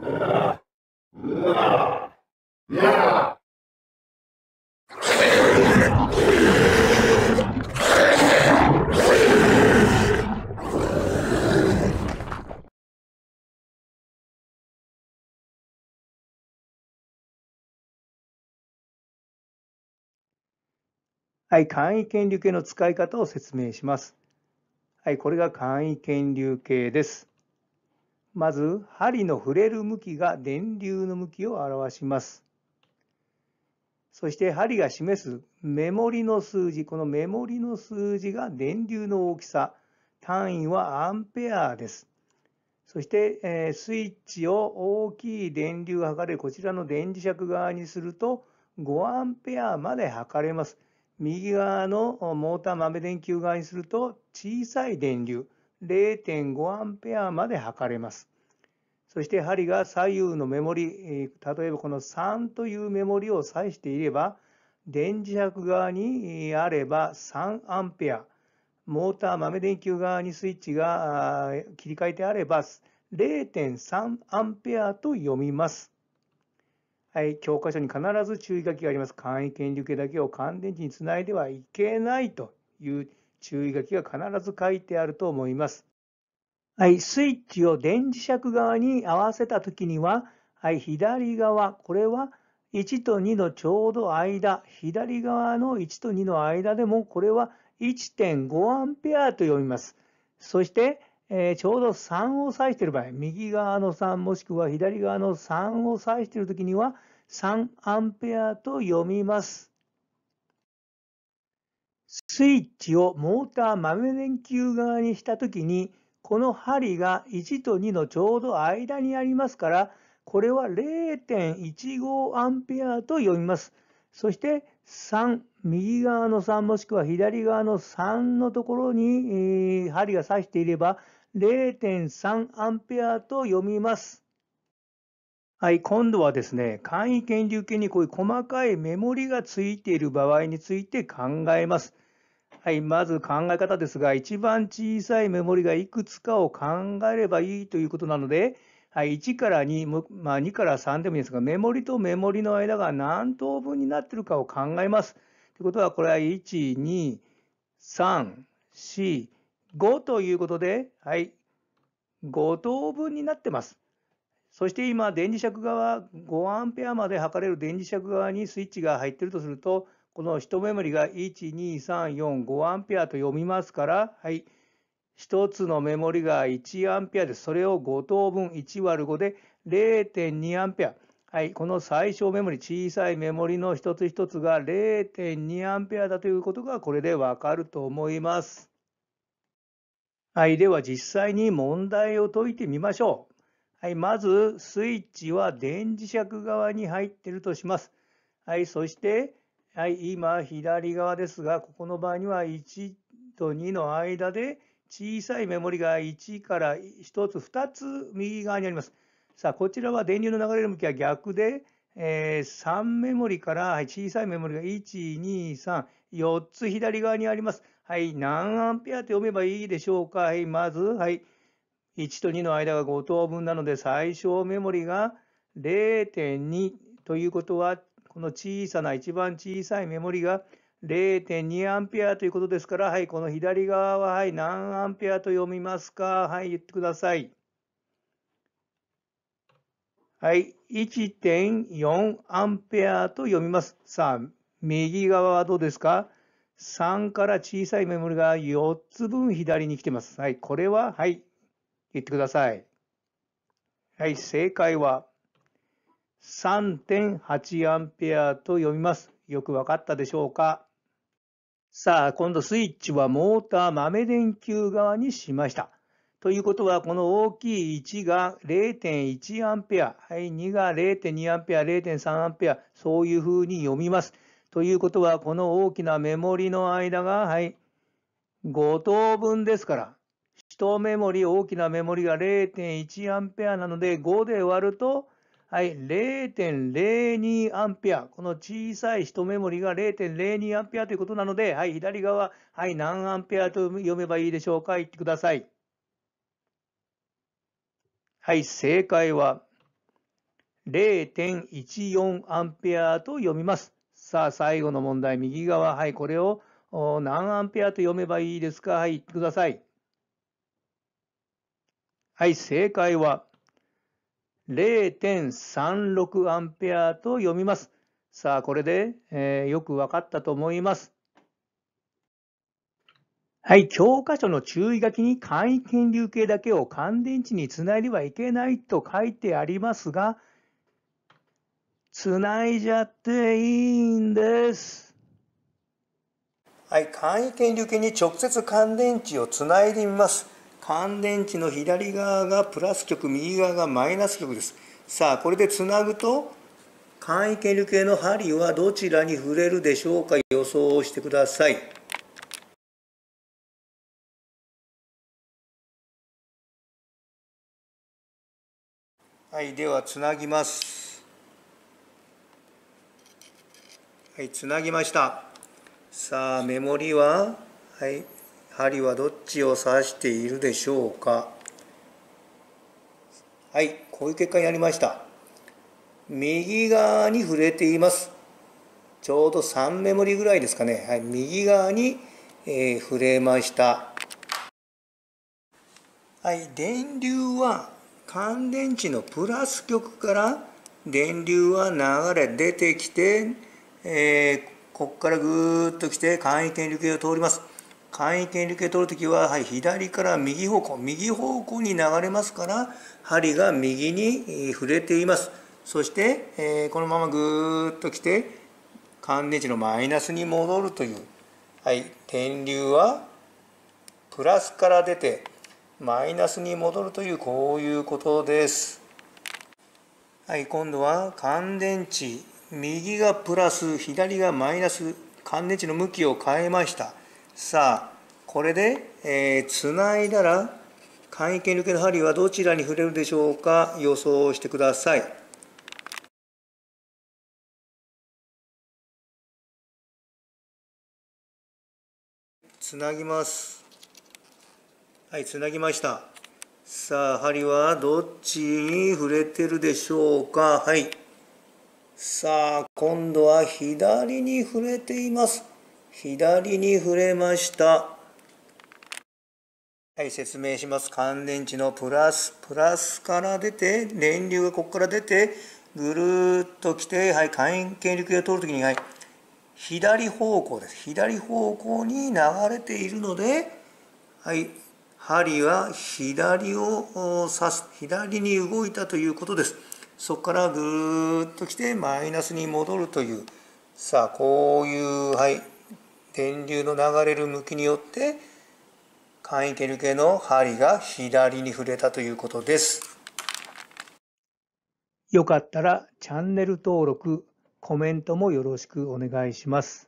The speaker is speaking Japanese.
はい、簡易権利系の使い方を説明します。はい、これが簡易権利系です。まず針の触れる向きが電流の向きを表します。そして針が示すメモリの数字、このメモリの数字が電流の大きさ、単位はアンペアです。そして、えスイッチを大きい電流を測れるこちらの電磁石側にすると5アンペアまで測れます。右側のモーター豆電球側にすると小さい電流0 5アまで測れます。そして針が左右のメモリ、例えばこの3というメモリを指していれば、電磁石側にあれば3アンペア、モーター豆電球側にスイッチが切り替えてあれば0 3アンペアと読みます。はい、教科書に必ず注意書きがあります。簡易検流計だけを乾電池につないではいけないという注意書きが必ず書いてあると思います。はい、スイッチを電磁石側に合わせたときには、はい、左側、これは1と2のちょうど間、左側の1と2の間でも、これは1.5アンペアと読みます。そして、えー、ちょうど3を指している場合、右側の3もしくは左側の3を指しているときには、3アンペアと読みます。スイッチをモーター豆電球側にしたときに、この針が1と2のちょうど間にありますから、これは0.15アンペアと読みます。そして3、右側の3もしくは左側の3のところに、針が刺していれば0.3アンペアと読みます。はい、今度はですね、簡易検流計にこういう細かいメモリがついている場合について考えます。はい、まず考え方ですが、一番小さいメモリがいくつかを考えればいいということなので、はい、1から2、まあ、2から3でもいいですが、メモリとメモリの間が何等分になっているかを考えます。ということは、これは1、2、3、4、5ということで、はい、5等分になってます。そして今、電磁石側、5アンペアまで測れる電磁石側にスイッチが入っているとすると、この1メモリが12345アンペアと読みますから、はい、1つのメモリが1アンペアです。それを5等分1割る5で0.2アンペア。はい、この最小メモリ、小さいメモリの一つ一つが0.2アンペアだということがこれでわかると思います。はい、では実際に問題を解いてみましょう。はい、まず、スイッチは電磁石側に入ってるとします。はい、そして、はい、今、左側ですが、ここの場合には1と2の間で、小さいメモリが1から1つ、2つ右側にあります。さあ、こちらは電流の流れる向きは逆で、えー、3メモリから小さいメモリが1、2、3、4つ左側にあります。はい、何アンペアって読めばいいでしょうか。はい、まず、はい。1と2の間が5等分なので最小メモリが0.2ということは、この小さな、一番小さいメモリが0.2アンペアということですから、はい、この左側は、はい、何アンペアと読みますかはい、言ってください。はい、1.4アンペアと読みます。さあ、右側はどうですか ?3 から小さいメモリが4つ分左に来てます。はい、これは、はい、言ってください。はい、正解は3.8アンペアと読みます。よくわかったでしょうかさあ、今度スイッチはモーター豆電球側にしました。ということは、この大きい1が0.1アンペア、はい、2が0.2アンペア、0.3アンペア、そういうふうに読みます。ということは、この大きなメモリの間が、はい、5等分ですから、1メモリ、大きなメモリが0.1アンペアなので、5で割ると、はい、0.02アンペア。この小さい1メモリが0.02アンペアということなので、はい、左側、はい、何アンペアと読めばいいでしょうか言ってください。はい、正解は0.14アンペアと読みます。さあ、最後の問題、右側、はい、これを何アンペアと読めばいいですかはい、言ってください。はい、正解は0.36アンペアと読みます。さあ、これで、えー、よく分かったと思います。はい、教科書の注意書きに簡易検流計だけを乾電池につないではいけないと書いてありますが、つないじゃっていいんです。はい、簡易検流計に直接乾電池をつないでみます。乾電池の左側がプラス極右側がマイナス極ですさあこれでつなぐと簡易ル計の針はどちらに触れるでしょうか予想をしてくださいはいではつなぎますはいつなぎましたさあメモリははい針はどっちを指しているでしょうかはいこういう結果になりました右側に触れていますちょうど3メモリぐらいですかね、はい、右側に、えー、触れましたはい電流は乾電池のプラス極から電流は流れ出てきて、えー、ここからぐーっと来て簡易電流計を通ります。簡易権利系取る時は、はい、左から右方向右方向に流れますから針が右に触れていますそして、えー、このままぐーっと来て乾電池のマイナスに戻るという、はい、電流はプラスから出てマイナスに戻るというこういうことです。はい、今度は乾電池右がプラス左がマイナス乾電池の向きを変えました。さあこれで、えー、つないだら簡易剣抜の針はどちらに触れるでしょうか予想してください。つなぎますはいつなぎましたさあ針はどっちに触れてるでしょうかはいさあ今度は左に触れています左に触れました。はい、説明します。乾電池のプラス、プラスから出て、電流がここから出て、ぐるっと来て、はい、火炎権力を通るときに、はい、左方向です。左方向に流れているので、はい、針は左を刺す、左に動いたということです。そこからぐーっと来てマイナスに戻るという、さあ、こういう、はい、電流の流れる向きによって簡易手抜けの針が左に触れたということです。よかったらチャンネル登録、コメントもよろしくお願いします。